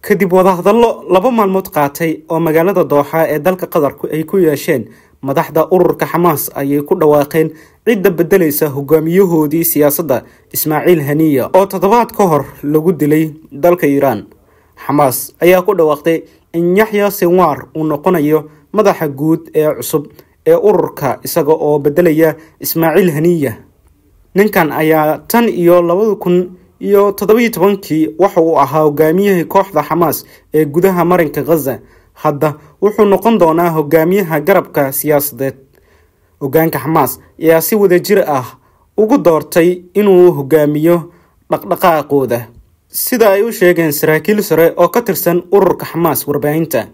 kadib wadahadallo laba maalmood qaatay oo magaalada dooxa ee dalka qatar ay ku yeesheen madaxda ururka xamaas ayay ku dhawaaqeen cidda beddelaysa hogaamiyahoodii siyaasadda ismaaciil haniya oo toddobaad ka hor lagu dilay dalka iiraan xamaas ayaa ku dhawaaqday in yaxya sinwaar uu noqonayo madaxa guud ee cusub ee ururka isaga oo beddelaya ismaaciil haniya ninkan ayaa tan iyo labada kun iyo toddobiyo tobankii waxa uu ahaa hogaamiyihii kooxda xamaas ee gudaha marinka khaza hadda wuxuu noqon doonaa hogaamiyaha garabka siyaasadeed hogaanka xamaas ayaa si wadajir ah ugu doortay inuu hogaamiyo dhaqdhaqaaqooda sida ay u sheegeen saraakiil sare oo ka tirsan ururka xamaas warbaahinta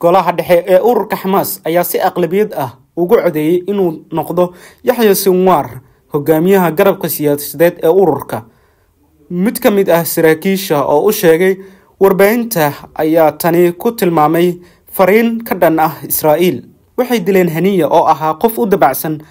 golaha dhexe ee ururka xamaas ayaa si aqlabiyad ah ugu codeeyey inuu noqdo yaxya sinwaar hogaamiyaha garabka siyaasadeed ee ururka mid ka mid ah saraakiisha oo u sheegay warbaahinta ayaa tani ku tilmaamay fariin ka dhan ah israa'iil waxay dileen haniya oo ahaa qof u dabacsan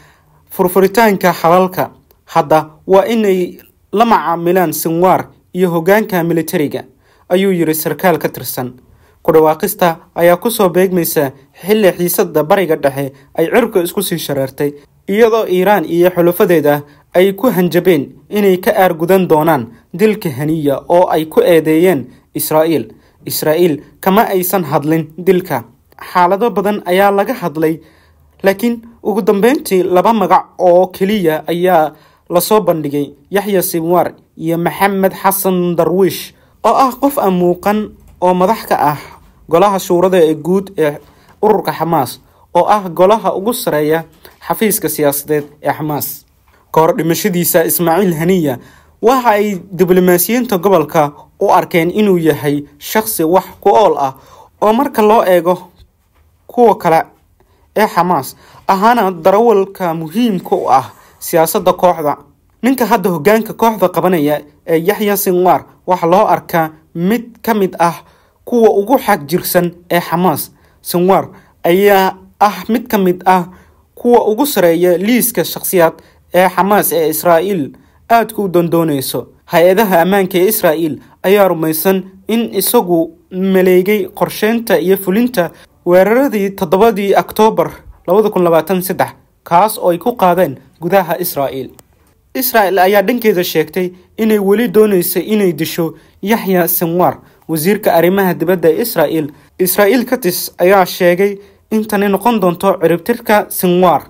furfuritaanka xalalka hadda waa inay la macaamilaan sinwaar iyo hoggaanka militariga ayuu yidhi sarkaal ka tirsan ku dhawaaqista ayaa kusoo beegmaysa xilli xiisada bariga dhexe ay cirka isku sii shareertay iyadoo iiraan iyo xulafadeeda ay ku hanjabeen inay ka aargudan doonaan dilka haniya oo ay ku eedeeyeen israa'iil israa'iil kama aysan hadlin dilka xaalado badan ayaa laga hadlay laakiin ugu dambeyntii laba magac oo keliya ayaa lasoo bandhigay yaxya sinwaar iyo maxamed xasan darwiish oo ah qof aan muuqan oo madax ka ah golaha shuurada ee guud ee ururka xamaas oo ah golaha ugu sareeya xafiiska siyaasadeed ee xamaas kahor dhimashadiisa ismaaciil haniya waxa ay diblomaasiyiinta gobolka u arkeen inuu yahay shakhsi wax ku ool ah oo marka loo eego kuwa kale ee xamaas ahaana darawalka muhiimka u ah siyaasadda kooxda ninka hadda hogaanka kooxda qabanaya ee yaxya sinwaar waxaa loo arkaa mid ka mid ah kuwa ugu xag jirsan ee xamaas sinwaar ayaa ah mid ka mid ah kuwa ugu sareeya liiska shakhsiyaad ee xamaas ee israa'iil aadka ku dandoonayso hay-adaha ammaanka ee israa'il ayaa rumaysan in isagu maleegay qorsheynta iyo fulinta weeraradii toddobadii oktoobar kaas oo ay ku qaadeen gudaha israa'iil israa'il ayaa dhankeeda sheegtay inay weli doonaysay inay disho yaxya sinwar wasiirka arrimaha dibadda ee israa'il israa'iil katis ayaa sheegay intani noqon doonto ciribtirka sinwar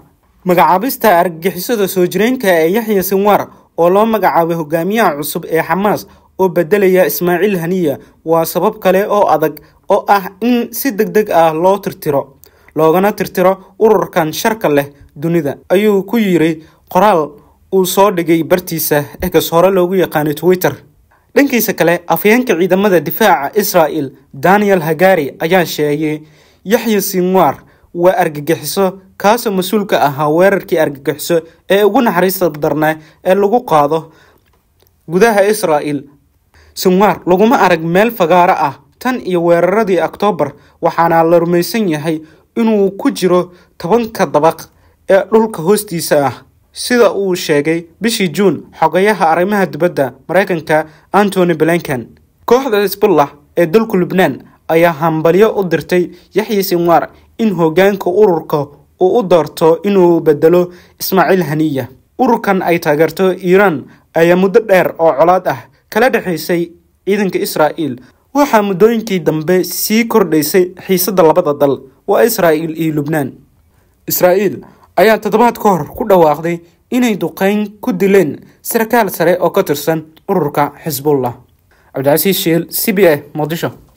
magacaabista argagixisada soo jireenka ee yaxya sinwar oo loo magacaabay hogaamiyaha cusub ee xamaas oo bedelaya ismaaciil haniya waa sabab kale oo adag oo ah in si deg deg ah loo tirtiro loogana tirtiro ururkan sharka leh dunida ayuu ku yiri qoraal uu soo dhigay bartiisa egas hore loogu yaqaanay twitter dhankiisa kale afhayeenka ciidamada difaaca israa'el daniel hagari ayaa sheegay yaxya sinwar waa argagixiso kaasoo mas-uulka ahaa weerarkii argagixiso ee ugu naxariista darnaa ee lagu qaado gudaha israa'el sinwaar laguma arag meel fagaaro ah tan iyo weeraradii oktoobar waxaana la rumaysan yahay inuu ku jiro tobanka dabaq ee dhulka hoostiisa ah sida uu sheegay bishii juun xogayaha arrimaha dibadda maraykanka antony blinken kooxda xisbullah ee dalku lubnaan ayaa hambalyo u dirtay yaxya sinwaar in hoggaanka ururka uu u doorto inuu bedelo ismaaciil haniya ururkan ay taageerto iiraan ayaa muddo dheer oo colaad ah kala dhexaysay ciidanka israa'iil waxaa muddooyinkii dambe sii kordhaysay xiisadda labada dal waa israa'iil iyo lubnaan israa'iil ayaa toddobaad ka hor ku dhawaaqday inay duqeyn ku dileen sarkaal sare oo ka tirsan ururka xisbullah cabdicasiis shiil c b a muqdisho